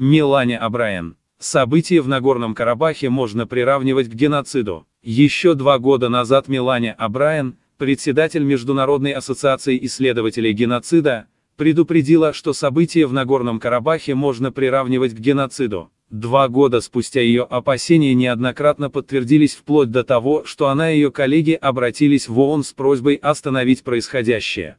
Мелания Абраен. События в Нагорном Карабахе можно приравнивать к геноциду. Еще два года назад Мелания Абраен, председатель Международной ассоциации исследователей геноцида, предупредила, что события в Нагорном Карабахе можно приравнивать к геноциду. Два года спустя ее опасения неоднократно подтвердились вплоть до того, что она и ее коллеги обратились в ООН с просьбой остановить происходящее.